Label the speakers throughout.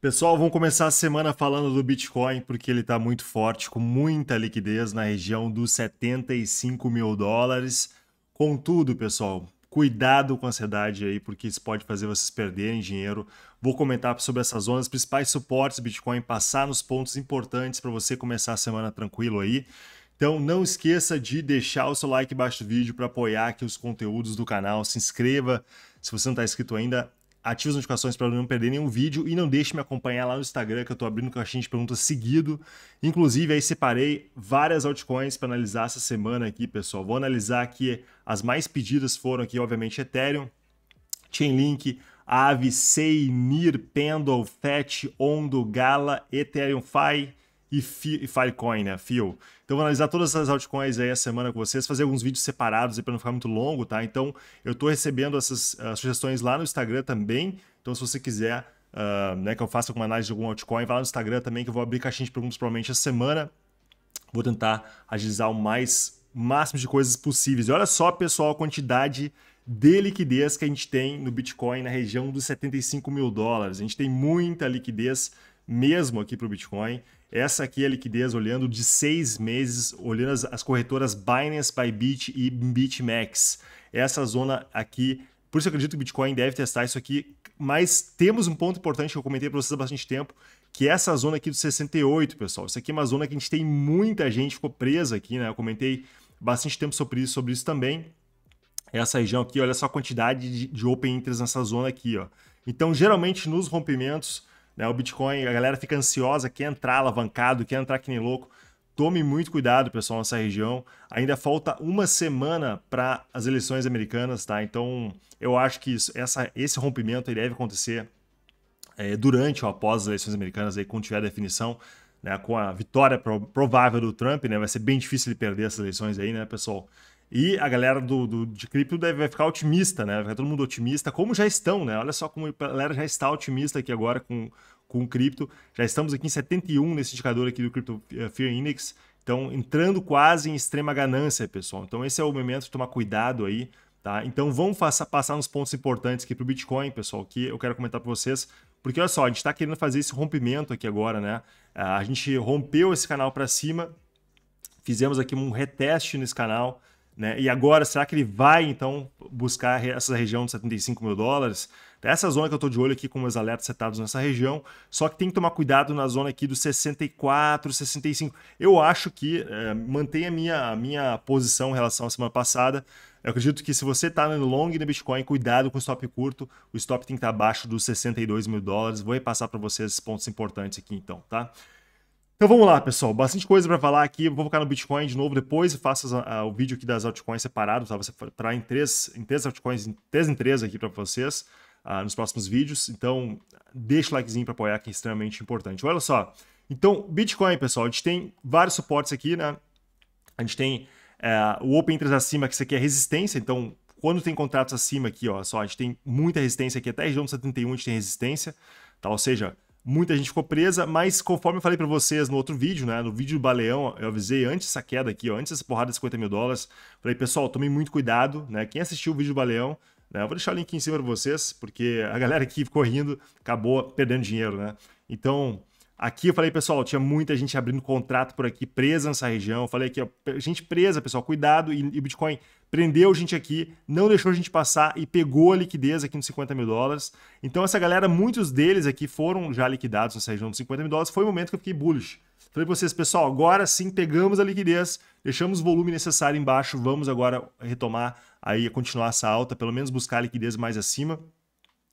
Speaker 1: Pessoal, vamos começar a semana falando do Bitcoin, porque ele está muito forte, com muita liquidez na região dos 75 mil dólares. Contudo, pessoal, cuidado com a ansiedade aí, porque isso pode fazer vocês perderem dinheiro. Vou comentar sobre essas zonas, principais suportes Bitcoin, passar nos pontos importantes para você começar a semana tranquilo aí. Então não esqueça de deixar o seu like abaixo do vídeo para apoiar aqui os conteúdos do canal. Se inscreva se você não está inscrito ainda, ative as notificações para não perder nenhum vídeo e não deixe me acompanhar lá no Instagram que eu estou abrindo caixinha de perguntas seguido. Inclusive, aí separei várias altcoins para analisar essa semana aqui, pessoal. Vou analisar aqui as mais pedidas foram aqui, obviamente, Ethereum, Chainlink, Aave, Sei, Nir, Pendle, Fetch, Ondo, Gala, Ethereum Fi, e, Filecoin, né? Fio. Então vou analisar todas essas altcoins aí a semana com vocês, fazer alguns vídeos separados aí para não ficar muito longo, tá? Então eu estou recebendo essas uh, sugestões lá no Instagram também. Então se você quiser uh, né, que eu faça alguma análise de algum altcoin, vai lá no Instagram também que eu vou abrir caixinha de perguntas provavelmente essa semana. Vou tentar agilizar o mais máximo de coisas possíveis. E olha só, pessoal, a quantidade de liquidez que a gente tem no Bitcoin na região dos 75 mil dólares. A gente tem muita liquidez mesmo aqui para o Bitcoin. Essa aqui é a liquidez olhando de seis meses, olhando as, as corretoras Binance, Bybit e BitMEX. Essa zona aqui, por isso eu acredito que o Bitcoin deve testar isso aqui, mas temos um ponto importante que eu comentei para vocês há bastante tempo, que é essa zona aqui do 68, pessoal. Isso aqui é uma zona que a gente tem muita gente, ficou presa aqui, né? Eu comentei bastante tempo sobre isso, sobre isso também. Essa região aqui, olha só a quantidade de, de open interest nessa zona aqui, ó. Então, geralmente nos rompimentos né? O Bitcoin, a galera fica ansiosa, quer entrar alavancado, quer entrar que nem louco. Tome muito cuidado, pessoal, nessa região. Ainda falta uma semana para as eleições americanas, tá? Então, eu acho que isso, essa, esse rompimento aí deve acontecer é, durante ou após as eleições americanas, aí, quando tiver a definição, né, com a vitória provável do Trump, né, vai ser bem difícil ele perder essas eleições aí, né, pessoal? E a galera do, do de cripto deve, vai ficar otimista, né? Vai todo mundo otimista, como já estão, né? Olha só como a galera já está otimista aqui agora com, com cripto. Já estamos aqui em 71 nesse indicador aqui do Crypto eh, Fear Index. Então, entrando quase em extrema ganância, pessoal. Então, esse é o momento de tomar cuidado aí, tá? Então, vamos faça, passar nos pontos importantes aqui para o Bitcoin, pessoal, que eu quero comentar para vocês. Porque, olha só, a gente está querendo fazer esse rompimento aqui agora, né? Ah, a gente rompeu esse canal para cima, fizemos aqui um reteste nesse canal, né? E agora, será que ele vai então buscar essa região de 75 mil dólares? Essa é zona que eu estou de olho aqui com meus alertas setados nessa região, só que tem que tomar cuidado na zona aqui dos 64, 65. Eu acho que é, mantém a minha, a minha posição em relação à semana passada. Eu acredito que se você está no long no Bitcoin, cuidado com o stop curto. O stop tem que estar tá abaixo dos 62 mil dólares. Vou repassar para vocês esses pontos importantes aqui então, tá? Então vamos lá, pessoal. Bastante coisa para falar aqui. vou focar no Bitcoin de novo depois e faço o vídeo aqui das altcoins separado, tá? Você entrar em três, em três altcoins, em três em três aqui para vocês uh, nos próximos vídeos. Então deixa o likezinho para apoiar, que é extremamente importante. Olha só. Então, Bitcoin, pessoal, a gente tem vários suportes aqui, né? A gente tem uh, o Open Interest acima, que isso aqui é resistência. Então, quando tem contratos acima aqui, ó, só a gente tem muita resistência aqui, até a região 71 a gente tem resistência, tá? Ou seja, muita gente ficou presa, mas conforme eu falei para vocês no outro vídeo, né, no vídeo do Baleão, eu avisei antes essa queda aqui, ó, antes dessa porrada de 50 mil dólares, falei, pessoal, tomem muito cuidado, né, quem assistiu o vídeo do Baleão, né, eu vou deixar o link aqui em cima para vocês, porque a galera que ficou rindo acabou perdendo dinheiro, né, então... Aqui eu falei, pessoal, tinha muita gente abrindo contrato por aqui, presa nessa região. Eu falei aqui, ó, gente presa, pessoal, cuidado. E, e Bitcoin prendeu a gente aqui, não deixou a gente passar e pegou a liquidez aqui nos 50 mil dólares. Então, essa galera, muitos deles aqui foram já liquidados nessa região dos 50 mil dólares. Foi o momento que eu fiquei bullish. Falei para vocês, pessoal, agora sim pegamos a liquidez, deixamos o volume necessário embaixo, vamos agora retomar aí, continuar essa alta, pelo menos buscar a liquidez mais acima.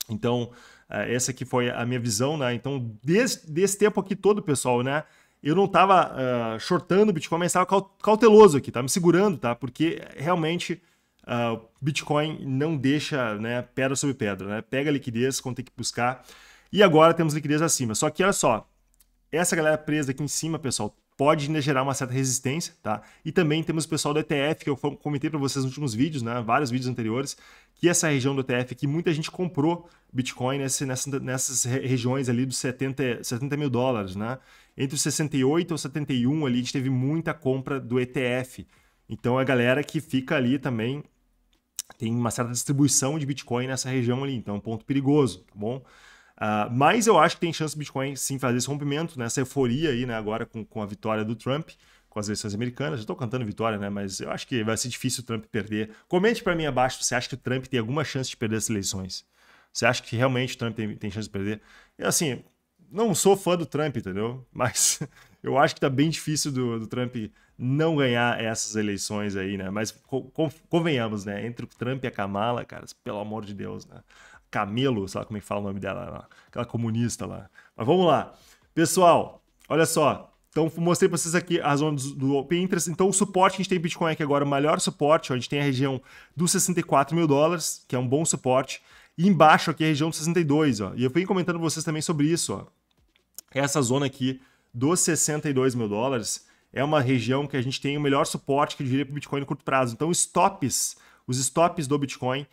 Speaker 1: Então, eh, essa aqui foi a minha visão, né? Então, desse, desse tempo aqui todo, pessoal, né? eu não estava uh, ah, shortando o Bitcoin, mas estava cauteloso aqui, tá? Me segurando, tá? Porque realmente uh, Bitcoin não deixa né, pedra sobre pedra, né? Pega liquidez quando tem que buscar. E agora temos liquidez acima. Só que olha só, essa galera presa aqui em cima, pessoal, pode ainda gerar uma certa resistência, tá? E também temos o pessoal do ETF, que eu comentei para vocês nos últimos vídeos, né? Vários vídeos anteriores, que essa região do ETF, que muita gente comprou Bitcoin nesse, nessa, nessas regiões ali dos 70, 70 mil dólares, né? Entre 68 ou 71 ali, a gente teve muita compra do ETF. Então a galera que fica ali também tem uma certa distribuição de Bitcoin nessa região ali, então é um ponto perigoso, tá bom? Uh, mas eu acho que tem chance do Bitcoin sim fazer esse rompimento, nessa né? euforia aí, né, agora com, com a vitória do Trump, com as eleições americanas. Já tô cantando vitória, né, mas eu acho que vai ser difícil o Trump perder. Comente para mim abaixo se você acha que o Trump tem alguma chance de perder as eleições. Você acha que realmente o Trump tem, tem chance de perder? E, assim, não sou fã do Trump, entendeu? Mas eu acho que tá bem difícil do, do Trump não ganhar essas eleições aí, né? Mas co convenhamos, né? Entre o Trump e a Kamala, cara, pelo amor de Deus, né? Camelo, sei lá como é que fala o nome dela, aquela comunista lá. Mas vamos lá. Pessoal, olha só. Então, mostrei para vocês aqui as ondas do Open Interest. Então, o suporte que a gente tem Bitcoin aqui agora, o melhor suporte, onde a gente tem a região dos 64 mil dólares, que é um bom suporte. E embaixo aqui é a região dos 62, ó. E eu fui comentando vocês também sobre isso, ó. Essa zona aqui dos 62 mil dólares é uma região que a gente tem o melhor suporte que eu diria para o Bitcoin no curto prazo. Então, stops, os stops do Bitcoin,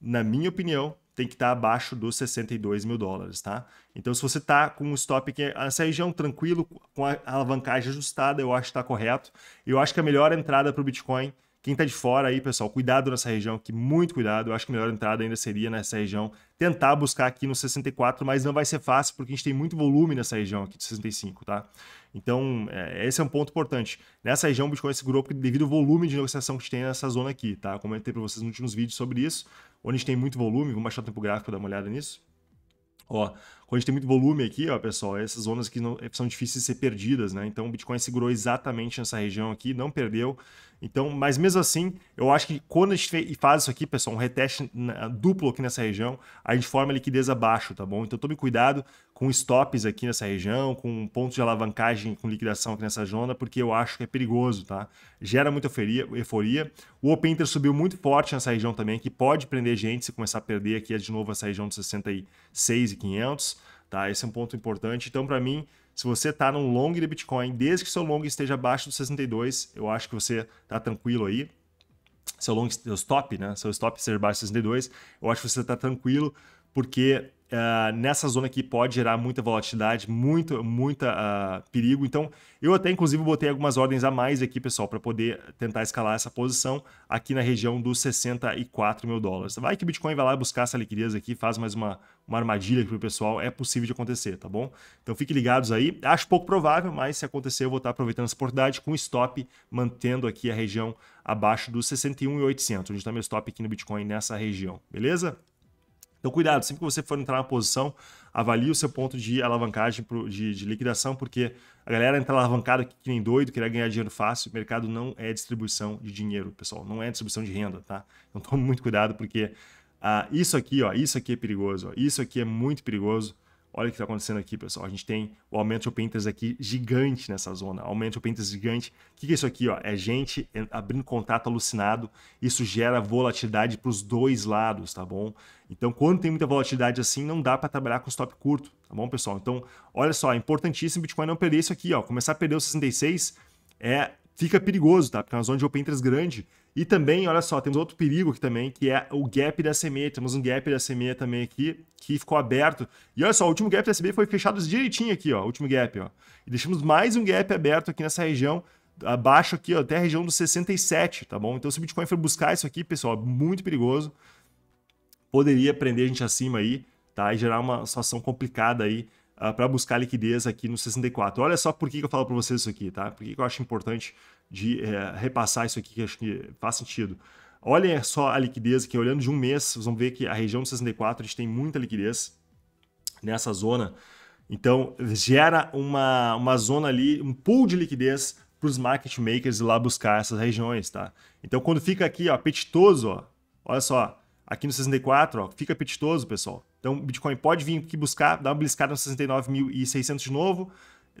Speaker 1: na minha opinião, tem que estar tá abaixo dos 62 mil dólares, tá? Então, se você está com um stop aqui é, essa região tranquilo, com a alavancagem ajustada, eu acho que está correto. Eu acho que a melhor entrada para o Bitcoin quem tá de fora aí, pessoal, cuidado nessa região aqui, muito cuidado. Eu acho que a melhor entrada ainda seria nessa região tentar buscar aqui no 64, mas não vai ser fácil porque a gente tem muito volume nessa região aqui de 65, tá? Então, é, esse é um ponto importante. Nessa região, o Bitcoin segurou devido ao volume de negociação que a gente tem nessa zona aqui, tá? comentei para vocês nos últimos vídeos sobre isso, onde a gente tem muito volume. Vamos baixar o tempo gráfico, dar uma olhada nisso. Ó, quando a gente tem muito volume aqui, ó, pessoal, essas zonas que é, são difíceis de ser perdidas, né? Então o Bitcoin segurou exatamente nessa região aqui, não perdeu. Então, mas mesmo assim, eu acho que quando a gente faz isso aqui, pessoal, um reteste duplo aqui nessa região, a gente forma liquidez abaixo, tá bom? Então tome cuidado com stops aqui nessa região, com pontos de alavancagem com liquidação aqui nessa zona, porque eu acho que é perigoso, tá? Gera muita euforia. O Open Inter subiu muito forte nessa região também, que pode prender gente se começar a perder aqui é de novo essa região de 66 e 500 tá? Esse é um ponto importante. Então, para mim, se você está num long de Bitcoin, desde que seu long esteja abaixo dos 62, eu acho que você está tranquilo aí. Seu long, seu stop, né? Seu stop ser abaixo dos 62, eu acho que você está tranquilo, porque Uh, nessa zona aqui pode gerar muita volatilidade, muito, muita uh, perigo. Então, eu até inclusive botei algumas ordens a mais aqui, pessoal, para poder tentar escalar essa posição aqui na região dos 64 mil dólares. Vai que o Bitcoin vai lá buscar essa liquidez aqui, faz mais uma, uma armadilha aqui o pessoal, é possível de acontecer, tá bom? Então fiquem ligados aí. Acho pouco provável, mas se acontecer, eu vou estar aproveitando essa oportunidade com stop, mantendo aqui a região abaixo dos 61.800, onde está meu stop aqui no Bitcoin nessa região, beleza? Então, cuidado, sempre que você for entrar na posição, avalie o seu ponto de alavancagem, de, de liquidação, porque a galera entra alavancada que nem doido, querer ganhar dinheiro fácil. O mercado não é distribuição de dinheiro, pessoal, não é distribuição de renda, tá? Então, tome muito cuidado, porque ah, isso aqui, ó, isso aqui é perigoso, ó, isso aqui é muito perigoso. Olha o que está acontecendo aqui, pessoal. A gente tem o aumento open interest aqui gigante nessa zona. Aumento open interest gigante. O que, que é isso aqui? Ó? É gente abrindo contrato alucinado. Isso gera volatilidade para os dois lados, tá bom? Então, quando tem muita volatilidade assim, não dá para trabalhar com stop curto, tá bom, pessoal? Então, olha só, é importantíssimo o Bitcoin não perder isso aqui, ó. Começar a perder os 66 é fica perigoso, tá? Porque é uma zona de open interest grande. E também, olha só, temos outro perigo aqui também, que é o gap da SME. Temos um gap da SME também aqui, que ficou aberto. E olha só, o último gap da SME foi fechado direitinho aqui, ó, último gap, ó. E deixamos mais um gap aberto aqui nessa região, abaixo aqui, ó, até a região dos 67, tá bom? Então se o Bitcoin for buscar isso aqui, pessoal, é muito perigoso. Poderia prender a gente acima aí, tá? E gerar uma situação complicada aí uh, ah, para buscar liquidez aqui no 64. Olha só por que, que eu falo para vocês isso aqui, tá? Por que, que eu acho importante de é, repassar isso aqui, que acho que faz sentido. Olhem só a liquidez aqui, olhando de um mês, vocês vão ver que a região do 64 a gente tem muita liquidez nessa zona. Então, gera uma, uma zona ali, um pool de liquidez para os market makers ir lá buscar essas regiões, tá? Então, quando fica aqui, ó, apetitoso, ó, olha só, aqui no 64, ó, fica apetitoso, pessoal. Então, o Bitcoin pode vir aqui buscar, dar uma bliscada no 69.600 de novo,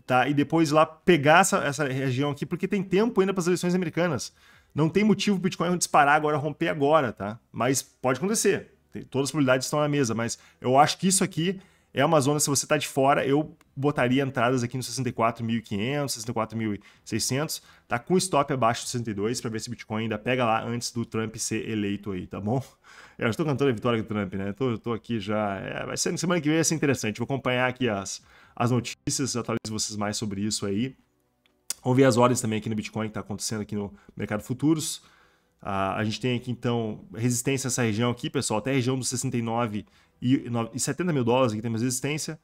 Speaker 1: tá? E depois lá pegar essa, essa região aqui, porque tem tempo ainda para as eleições americanas. Não tem motivo o Bitcoin disparar agora, romper agora, tá? Mas pode acontecer. Tem, todas as probabilidades estão na mesa, mas eu acho que isso aqui é uma zona, se você está de fora, eu botaria entradas aqui no 64.500, 64.600, tá com stop abaixo do 62 para ver se o Bitcoin ainda pega lá antes do Trump ser eleito aí, tá bom? Eu estou cantando a vitória do Trump, né? Tô, tô aqui já. É, vai ser semana que vem vai ser interessante. Vou acompanhar aqui as, as notícias, atualizo vocês mais sobre isso aí. Vamos ver as ordens também aqui no Bitcoin que está acontecendo aqui no mercado futuros. Uh, a gente tem aqui então resistência nessa região aqui, pessoal, até a região dos 69 e, e 70 mil dólares aqui temos resistência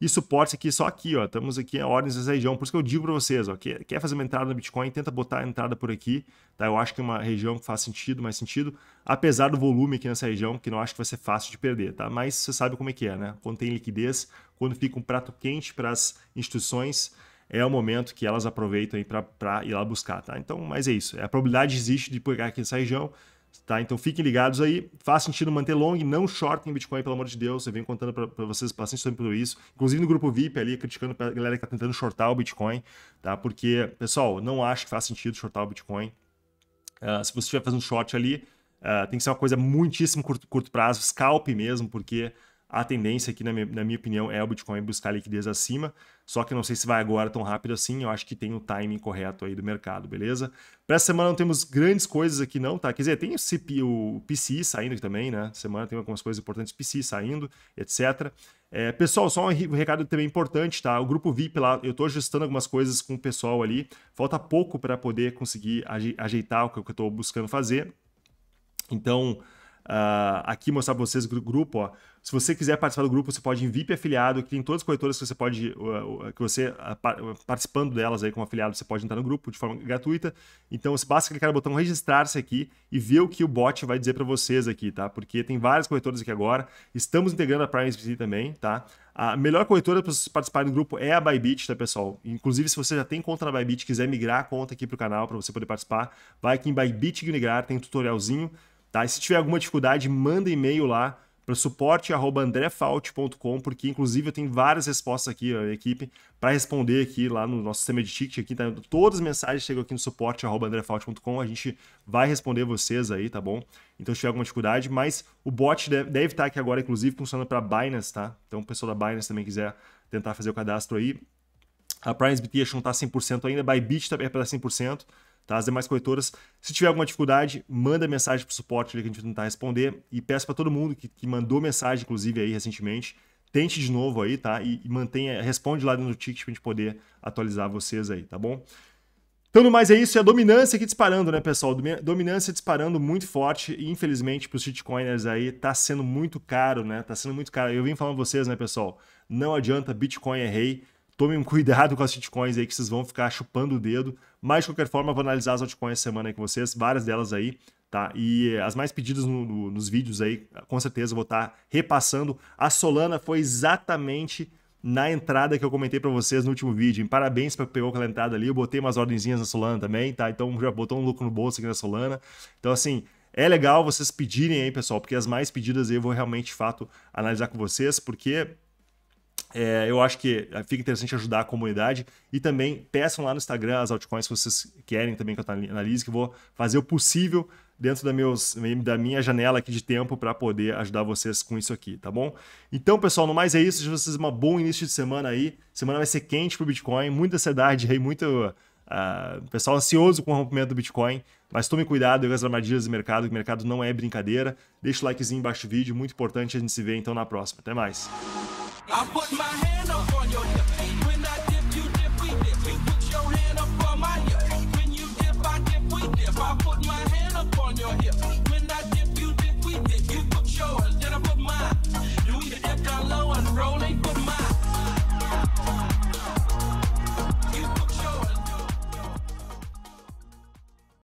Speaker 1: e suporte aqui só aqui, ó. Estamos aqui a ordens dessa região. Por isso que eu digo para vocês, ó, que quer fazer uma entrada no Bitcoin, tenta botar a entrada por aqui, tá? Eu acho que é uma região que faz sentido, mais sentido, apesar do volume aqui nessa região, que não acho que vai ser fácil de perder, tá? Mas você sabe como é que é, né? Quando tem liquidez, quando fica um prato quente para as instituições, é o momento que elas aproveitam aí para ir lá buscar, tá? Então, mas é isso. A probabilidade existe de pegar aqui nessa região, Tá? Então fiquem ligados aí. Faz sentido manter long, não short em Bitcoin, pelo amor de Deus. Eu venho contando para vocês bastante sobre isso. Inclusive no grupo VIP ali, criticando a galera que está tentando shortar o Bitcoin. Tá? Porque, pessoal, não acho que faz sentido shortar o Bitcoin. Uh, se você estiver fazendo short ali, uh, tem que ser uma coisa muitíssimo curto, curto prazo, scalp mesmo, porque a tendência aqui, na minha, na minha opinião, é o Bitcoin buscar liquidez acima, só que não sei se vai agora tão rápido assim, eu acho que tem o timing correto aí do mercado, beleza? Para essa semana não temos grandes coisas aqui não, tá? Quer dizer, tem o, o PCI saindo também, né? Semana tem algumas coisas importantes, PCI saindo, etc. É, pessoal, só um recado também importante, tá? O grupo VIP lá, eu estou ajustando algumas coisas com o pessoal ali, falta pouco para poder conseguir ajeitar o que eu estou buscando fazer, então... Uh, aqui mostrar para vocês o grupo. Ó. Se você quiser participar do grupo, você pode em VIP afiliado, que tem todas as corretoras que você pode, uh, que você participando delas aí como afiliado, você pode entrar no grupo de forma gratuita. Então, você basta clicar no botão registrar-se aqui e ver o que o bot vai dizer para vocês aqui, tá? Porque tem várias corretoras aqui agora. Estamos integrando a Prime SBC também, tá? A melhor corretora para vocês participarem do grupo é a Bybit, tá, pessoal? Inclusive, se você já tem conta na Bybit quiser migrar a conta aqui para o canal para você poder participar, vai aqui em Bybit Migrar, tem um tutorialzinho Tá? E se tiver alguma dificuldade, manda e-mail lá para suporte@andrefault.com, porque inclusive eu tenho várias respostas aqui, a equipe, para responder aqui lá no nosso sistema de ticket aqui, tá? Todas as mensagens chegam aqui no suporte@andrefault.com, a gente vai responder vocês aí, tá bom? Então se tiver alguma dificuldade, mas o bot deve, deve tá estar aqui agora inclusive funcionando para Binance, tá? Então o pessoal da Binance também quiser tentar fazer o cadastro aí, a PrimeSBT acho que não tá 100% ainda, Bybit também tá, é para 100%, Tá? As demais corretoras, se tiver alguma dificuldade, manda mensagem para o suporte ali que a gente vai tentar responder. E peço para todo mundo que, que, mandou mensagem, inclusive, aí recentemente, tente de novo aí, tá? E, e mantenha, responde lá dentro do ticket para a gente poder atualizar vocês aí, tá bom? Então, mais é isso, é a dominância aqui disparando, né, pessoal? Dominância disparando muito forte e, infelizmente, para os shitcoiners aí, tá sendo muito caro, né? Tá sendo muito caro. Eu vim falando vocês, né, pessoal? Não adianta, Bitcoin é rei tomem cuidado com as shitcoins aí que vocês vão ficar chupando o dedo. Mas, de qualquer forma, eu vou analisar as altcoins essa semana aí com vocês, várias delas aí, tá? E eh, as mais pedidas no, no, nos vídeos aí, com certeza eu vou estar tá repassando. A Solana foi exatamente na entrada que eu comentei para vocês no último vídeo. E parabéns para pegou aquela entrada ali. Eu botei umas ordenzinhas na Solana também, tá? Então já botou um lucro no bolso aqui na Solana. Então assim, é legal vocês pedirem aí, pessoal, porque as mais pedidas aí eu vou realmente de fato analisar com vocês, porque é, eu acho que eh, fica interessante ajudar a comunidade e também peçam lá no Instagram as altcoins que vocês querem também que eu analise, que eu vou fazer o possível dentro da, meus, da minha janela aqui de tempo para poder ajudar vocês com isso aqui, tá bom? Então, pessoal, no mais é isso. Desejo vocês uma bom início de semana aí. Semana vai ser quente pro Bitcoin, muita ansiedade aí, muito uh, pessoal ansioso com o rompimento do Bitcoin. Mas tome cuidado com as armadilhas do mercado, que o mercado não é brincadeira. Deixa o likezinho embaixo do vídeo, muito importante. A gente se vê então na próxima. Até mais. I put my hand up on your hip.